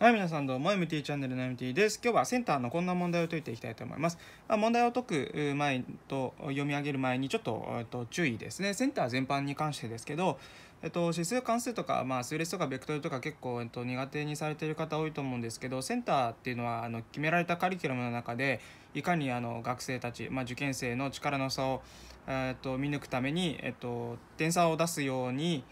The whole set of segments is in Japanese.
はい、皆さんどうも MT チャンネルの MT です。今日はセンターのこんな問題を解いていきたいと思います。まあ、問題を解く前と読み上げる前にちょっと,、えっと注意ですね。センター全般に関してですけど、えっと、指数関数とか、まあ、数列とかベクトルとか結構、えっと、苦手にされてる方多いと思うんですけど、センターっていうのはあの決められたカリキュラムの中で、いかにあの学生たち、まあ、受験生の力の差を、えっと、見抜くために、えっと、点差を出すように、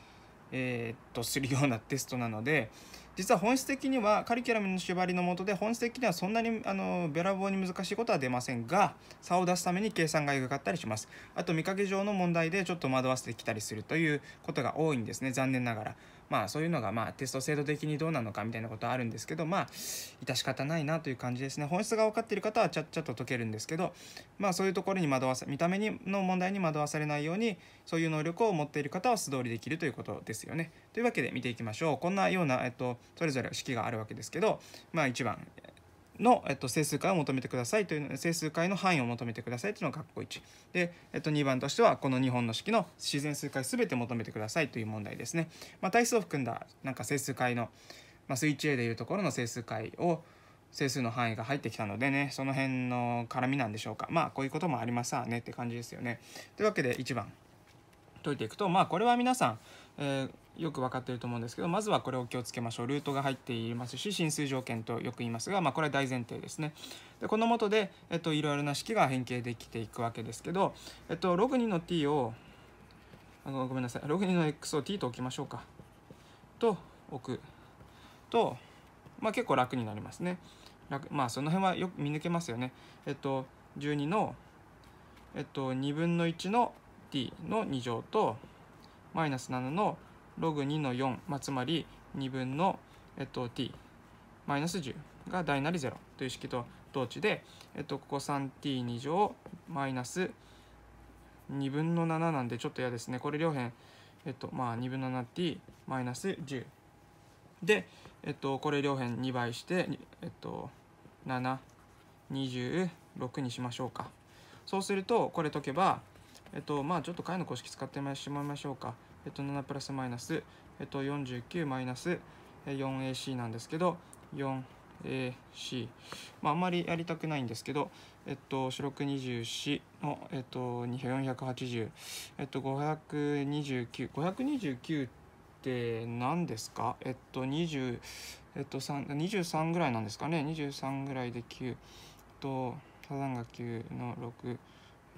えっとするようなテストなので、実は本質的にはカリキュラムの縛りのもとで本質的にはそんなにあのべらぼうに難しいことは出ませんが差を出すために計算が描かったりしますあと見かけ上の問題でちょっと惑わせてきたりするということが多いんですね残念ながら。まあそういうのがまあテスト制度的にどうなのかみたいなことはあるんですけどまあ致し方ないなという感じですね本質が分かっている方はちゃっちゃと解けるんですけどまあそういうところに惑わさ見た目にの問題に惑わされないようにそういう能力を持っている方は素通りできるということですよねというわけで見ていきましょうこんなような、えっと、それぞれ式があるわけですけどまあ1番の、えっと、整数解を求めてくださいという整数解の範囲を求めてくださいというのが括弧1で、えっと、2番としてはこの2本の式の自然数解全て求めてくださいという問題ですね、まあ、対数を含んだなんか整数解の、まあ、スイッチ A でいうところの整数解を整数の範囲が入ってきたのでねその辺の絡みなんでしょうかまあこういうこともありますわねって感じですよねというわけで1番解いていくとまあこれは皆さん、えーよく分かっていると思うんですけどまずはこれを気をつけましょうルートが入っていますし浸水条件とよく言いますが、まあ、これは大前提ですねでこのもとで、えっと、いろいろな式が変形できていくわけですけど、えっと、ログ2の t をあのごめんなさいログ2の x を t と置きましょうかと置くと、まあ、結構楽になりますね楽まあその辺はよく見抜けますよねえっと12のえっと2分の1の t の2乗とマイナス7のログ2の4、まあ、つまり2分の、えっと、t マイナス10が大なり0という式と同値で、えっと、ここ 3t2 乗マイナス2分の7なんでちょっと嫌ですねこれ両辺、えっとまあ、2分の 7t マイナス10で、えっと、これ両辺2倍して、えっと、726にしましょうかそうするとこれ解けばえっとまあちょっと解の公式使ってしまいましょうかえっと、7プラスマイナス、えっと、49マイナス 4AC なんですけど 4AC、まあ、あんまりやりたくないんですけど、えっと、四六24の、えっと、480、えっと、529、529って何ですかえっと、20、えっと、23ぐらいなんですかね。23ぐらいで9、えっと、サザンが9の6、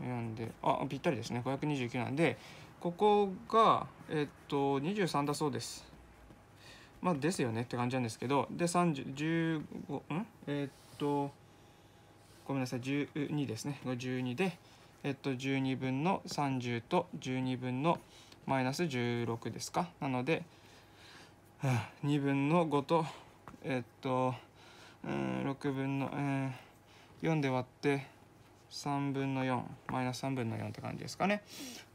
4で、あ、ぴったりですね。529なんで、ここが、えっと、23だそうです。まあ、ですよねって感じなんですけど、で、30、15、んえっと、ごめんなさい、12ですね。12で、えっと、12分の30と12分のマイナス16ですか。なので、2分の5と、えっと、うん、6分の、うん、4で割って、3分の4マイナス3分の4って感じですかね、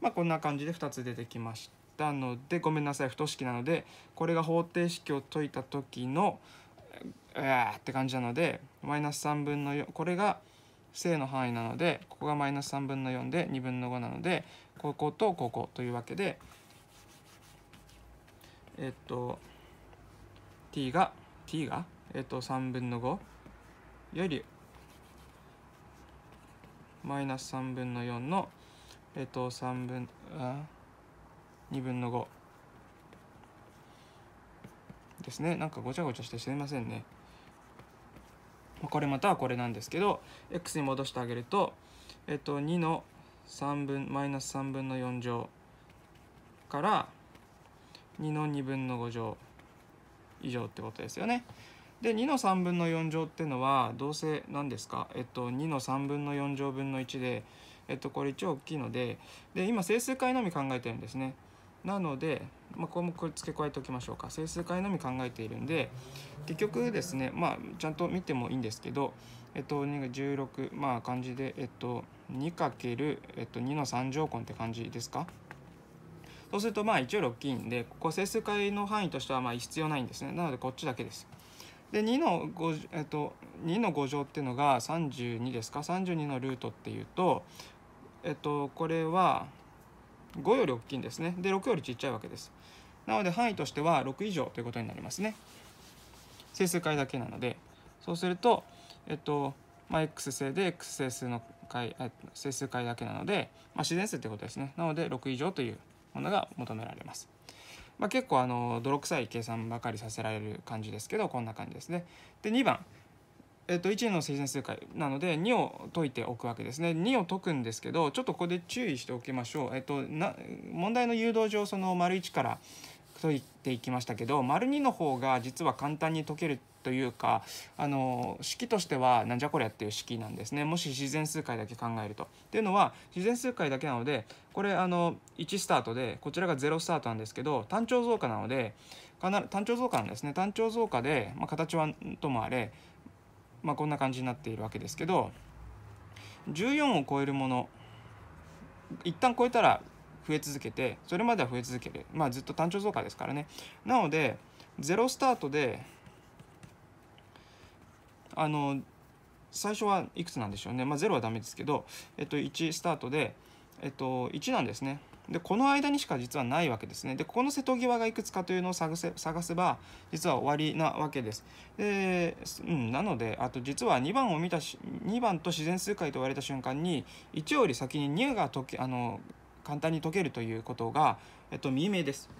まあ、こんな感じで2つ出てきましたのでごめんなさい不等式なのでこれが方程式を解いた時のえーって感じなのでマイナス3分の4これが正の範囲なのでここがマイナス3分の4で2分の5なのでこことここというわけでえっと t が t がえっと3分の5よりマイナス3分の4の、えっと、三分、あ2分の5ですね。なんかごちゃごちゃしてすみませんね。これまたはこれなんですけど、x に戻してあげると、えっと、2の3分、マイナス3分の4乗から2の2分の5乗以上ってことですよね。で2の3分の4乗っていうのはどうせ何ですか、えっと、2の3分の4乗分の1で、えっと、これ一応大きいのでで今整数解のみ考えてるんですね。なので、まあ、これもこれ付け加えておきましょうか整数解のみ考えているんで結局ですね、まあ、ちゃんと見てもいいんですけど、えっと、2が16まあ漢字で、えっと、2×2、えっと、の3乗根って感じですかそうするとまあ一応大きいんでここ整数解の範囲としてはまあ必要ないんですねなのでこっちだけです。で2の5、えっと、2の5乗っていうのが32ですか32のルートっていうと、えっと、これは5より大きいんですねで6よりちっちゃいわけですなので範囲としては6以上ということになりますね整数解だけなのでそうすると、えっとまあ、x 正で x 整数の解整数解だけなので、まあ、自然数ってことですねなので6以上というものが求められますまあ、結構あの泥臭い計算ばかりさせられる感じですけどこんな感じですね。で2番、えっと、1の推薦数回なので2を解いておくわけですね2を解くんですけどちょっとここで注意しておきましょう、えと、な問題の誘導上その丸1から解いていきましたけど丸2の方が実は簡単に解けるというかあの式としてはなんじゃこりゃっていう式なんですねもし自然数回だけ考えると。っていうのは自然数回だけなのでこれあの1スタートでこちらが0スタートなんですけど単調増加なので単調増加なんですね単調増加で、まあ、形はともあれ、まあ、こんな感じになっているわけですけど14を超えるもの一旦超えたら増え続けてそれまでは増え続けるまあずっと単調増加ですからねなのでゼロスタートであの最初はいくつなんでしょうね、まあ、0はダメですけど、えっと、1スタートで、えっと、1なんですねでこの間にしか実はないわけですねでここの瀬戸際がいくつかというのを探せ探せば実は終わりなわけですで、うん、なのであと実は2番を見たし2番と自然数回とわれた瞬間に1より先に2が解けあの簡単に解けるということが、えっと、未明です。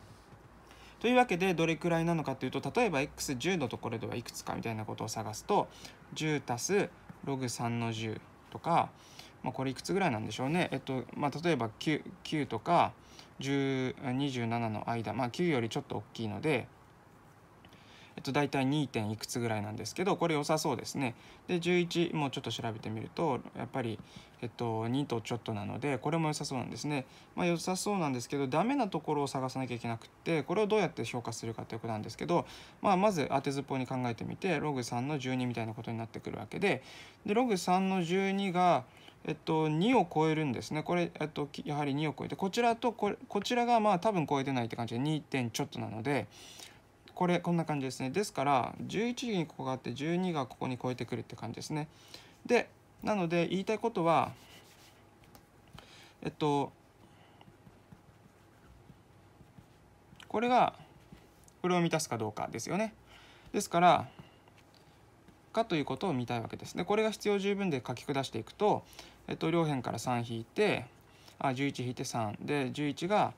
というわけでどれくらいなのかというと例えば x10 のところではいくつかみたいなことを探すと10 l o g 3の10とか、まあ、これいくつぐらいなんでしょうね、えっとまあ、例えば 9, 9とか10 27の間、まあ、9よりちょっと大きいのでえっと、大体 2. いくつぐらいなんですけどこれ良さそうですね。で11もちょっと調べてみるとやっぱり、えっと、2とちょっとなのでこれも良さそうなんですね。まあ、良さそうなんですけどダメなところを探さなきゃいけなくってこれをどうやって評価するかということなんですけど、まあ、まず当てずっぽうに考えてみてログ3の12みたいなことになってくるわけででログ3の12がえっと、2を超えるんですね。これ、えっと、やはり2を超えて、こちらとここちらがまあ多分超えてないって感じで2点ちょっとなので、これこんな感じですねですから11にここがあって12がここに超えてくるって感じですねでなので言いたいことはえっとこれがこれを満たすかどうかですよねですからかということを見たいわけですねこれが必要十分で書き下していくと、えっと、両辺から3引いてあ11引いて3で11が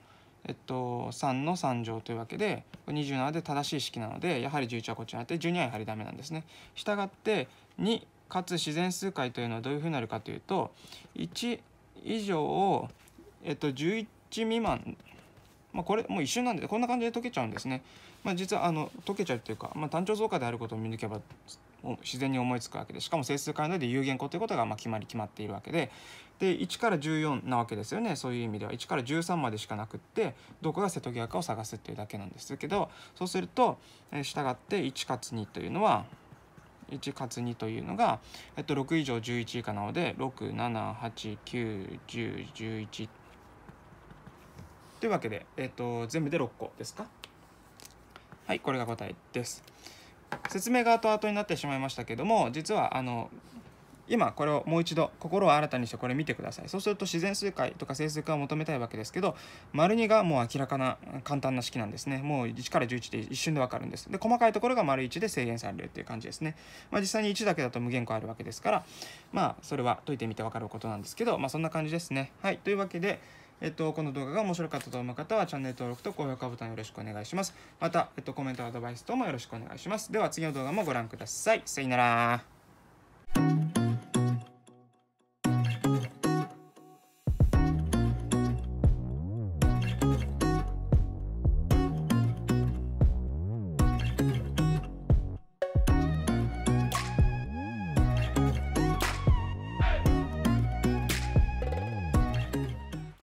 えっと、3の3乗というわけで27で正しい式なのでやはり11はこっちにあって12はやはりダメなんですね。したがって2かつ自然数解というのはどういうふうになるかというと1以上を、えっと、11未満、まあ、これもう一瞬なんでこんな感じで解けちゃうんですね。まあ、実はあの解けちゃうというか、まあ、単調増加であることを見抜けば自然に思いつくわけでしかも整数関連で有限項ということがま決まり決まっているわけでで1から14なわけですよねそういう意味では1から13までしかなくってどこが瀬戸際かを探すっていうだけなんですけどそうすると、えー、従って1かつ2というのは1かつ2というのが、えっと、6以上11以下なので67891011というわけで、えっと、全部で6個ですかはいこれが答えです。説明が後々になってしまいましたけども実はあの今これをもう一度心を新たにしてこれ見てくださいそうすると自然数解とか整数解を求めたいわけですけど丸2がもう明らかな簡単な式なんですねもう1から11で一瞬で分かるんですで細かいところが丸1で制限されるっていう感じですね、まあ、実際に1だけだと無限個あるわけですからまあそれは解いてみて分かることなんですけどまあそんな感じですねはいというわけでえっと、この動画が面白かったと思う方はチャンネル登録と高評価ボタンよろしくお願いします。また、えっと、コメント、アドバイス等もよろしくお願いします。では次の動画もご覧ください。さよなら。